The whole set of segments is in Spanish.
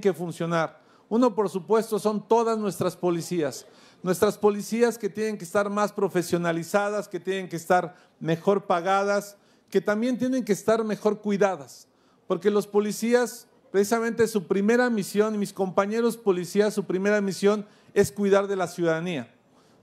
que funcionar. Uno, por supuesto, son todas nuestras policías. Nuestras policías que tienen que estar más profesionalizadas, que tienen que estar mejor pagadas, que también tienen que estar mejor cuidadas. Porque los policías, precisamente su primera misión, mis compañeros policías, su primera misión es cuidar de la ciudadanía.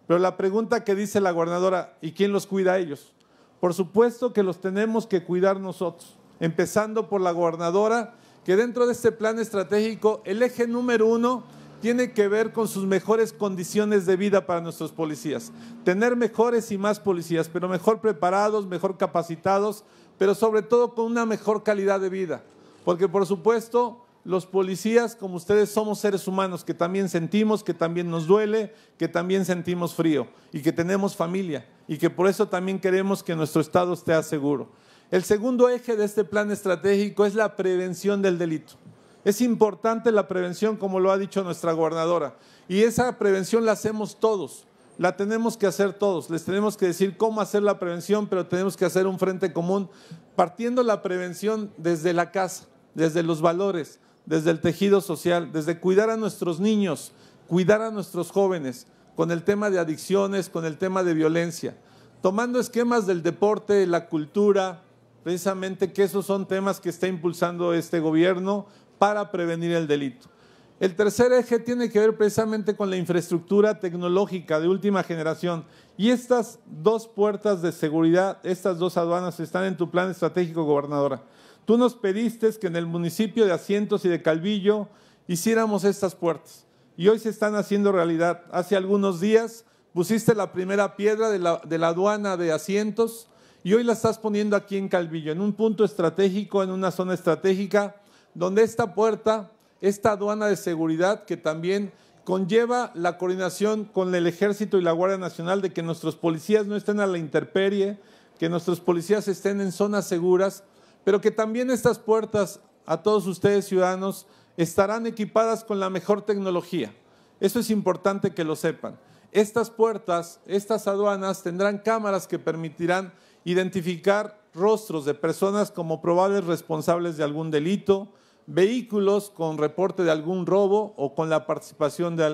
Pero la pregunta que dice la gobernadora, ¿y quién los cuida a ellos? Por supuesto que los tenemos que cuidar nosotros, empezando por la gobernadora que dentro de este plan estratégico el eje número uno tiene que ver con sus mejores condiciones de vida para nuestros policías. Tener mejores y más policías, pero mejor preparados, mejor capacitados, pero sobre todo con una mejor calidad de vida. Porque por supuesto, los policías, como ustedes, somos seres humanos que también sentimos, que también nos duele, que también sentimos frío y que tenemos familia y que por eso también queremos que nuestro Estado esté seguro. El segundo eje de este plan estratégico es la prevención del delito. Es importante la prevención, como lo ha dicho nuestra gobernadora, y esa prevención la hacemos todos, la tenemos que hacer todos, les tenemos que decir cómo hacer la prevención, pero tenemos que hacer un frente común, partiendo la prevención desde la casa, desde los valores, desde el tejido social, desde cuidar a nuestros niños, cuidar a nuestros jóvenes, con el tema de adicciones, con el tema de violencia, tomando esquemas del deporte, la cultura, precisamente que esos son temas que está impulsando este gobierno para prevenir el delito. El tercer eje tiene que ver precisamente con la infraestructura tecnológica de última generación. Y estas dos puertas de seguridad, estas dos aduanas están en tu plan estratégico, gobernadora. Tú nos pediste que en el municipio de Asientos y de Calvillo hiciéramos estas puertas. Y hoy se están haciendo realidad. Hace algunos días pusiste la primera piedra de la, aduana de Asientos y hoy la estás poniendo aquí en Calvillo, en un punto estratégico, en una zona estratégica, donde esta puerta, esta aduana de seguridad que también conlleva la coordinación con el Ejército y la Guardia Nacional de que nuestros policías no estén a la interperie, que nuestros policías estén en zonas seguras, pero que también estas puertas a todos ustedes ciudadanos estarán equipadas con la mejor tecnología. Eso es importante que lo sepan. Estas puertas, estas aduanas tendrán cámaras que permitirán identificar rostros de personas como probables responsables de algún delito, vehículos con reporte de algún robo o con la participación de,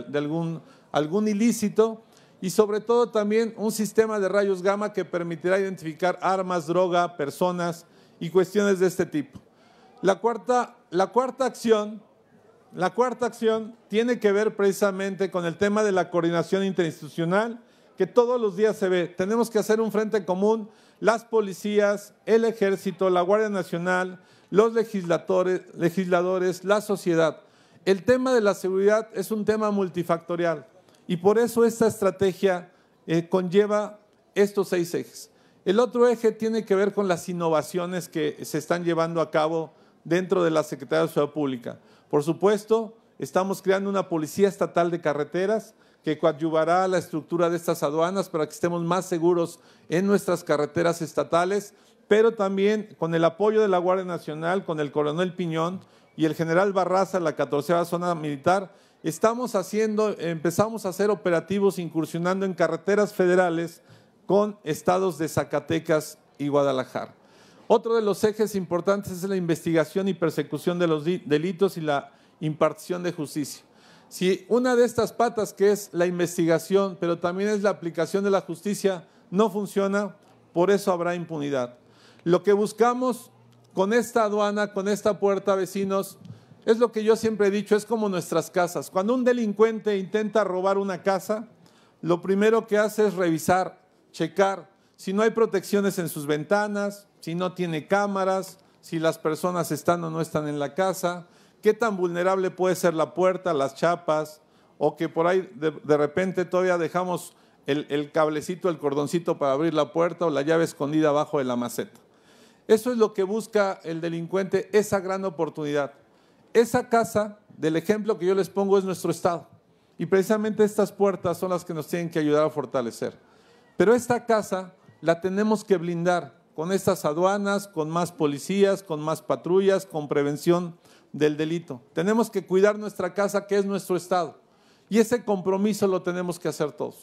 algún, ilícito y sobre todo también un sistema de rayos gamma que permitirá identificar armas, droga, personas y cuestiones de este tipo. La cuarta, la cuarta acción la cuarta acción tiene que ver precisamente con el tema de la coordinación interinstitucional que todos los días se ve. Tenemos que hacer un frente común, las policías, el ejército, la Guardia Nacional, los legisladores, legisladores, la sociedad. El tema de la seguridad es un tema multifactorial y por eso esta estrategia eh, conlleva estos seis ejes. El otro eje tiene que ver con las innovaciones que se están llevando a cabo dentro de la Secretaría de Seguridad Pública. Por supuesto, estamos creando una policía estatal de carreteras, que coadyuvará a la estructura de estas aduanas para que estemos más seguros en nuestras carreteras estatales, pero también con el apoyo de la Guardia Nacional, con el coronel Piñón y el general Barraza, la 14 Zona Militar, estamos haciendo, empezamos a hacer operativos incursionando en carreteras federales con estados de Zacatecas y Guadalajara. Otro de los ejes importantes es la investigación y persecución de los delitos y la impartición de justicia. Si una de estas patas, que es la investigación, pero también es la aplicación de la justicia, no funciona, por eso habrá impunidad. Lo que buscamos con esta aduana, con esta puerta, vecinos, es lo que yo siempre he dicho, es como nuestras casas. Cuando un delincuente intenta robar una casa, lo primero que hace es revisar, checar si no hay protecciones en sus ventanas, si no tiene cámaras, si las personas están o no están en la casa, ¿Qué tan vulnerable puede ser la puerta, las chapas? O que por ahí de, repente todavía dejamos el, el, cablecito, el cordoncito para abrir la puerta o la llave escondida abajo de la maceta. Eso es lo que busca el delincuente, esa gran oportunidad. Esa casa, del ejemplo que yo les pongo, es nuestro Estado. Y precisamente estas puertas son las que nos tienen que ayudar a fortalecer. Pero esta casa la tenemos que blindar con estas aduanas, con más policías, con más patrullas, con prevención del delito. Tenemos que cuidar nuestra casa, que es nuestro Estado. Y ese compromiso lo tenemos que hacer todos.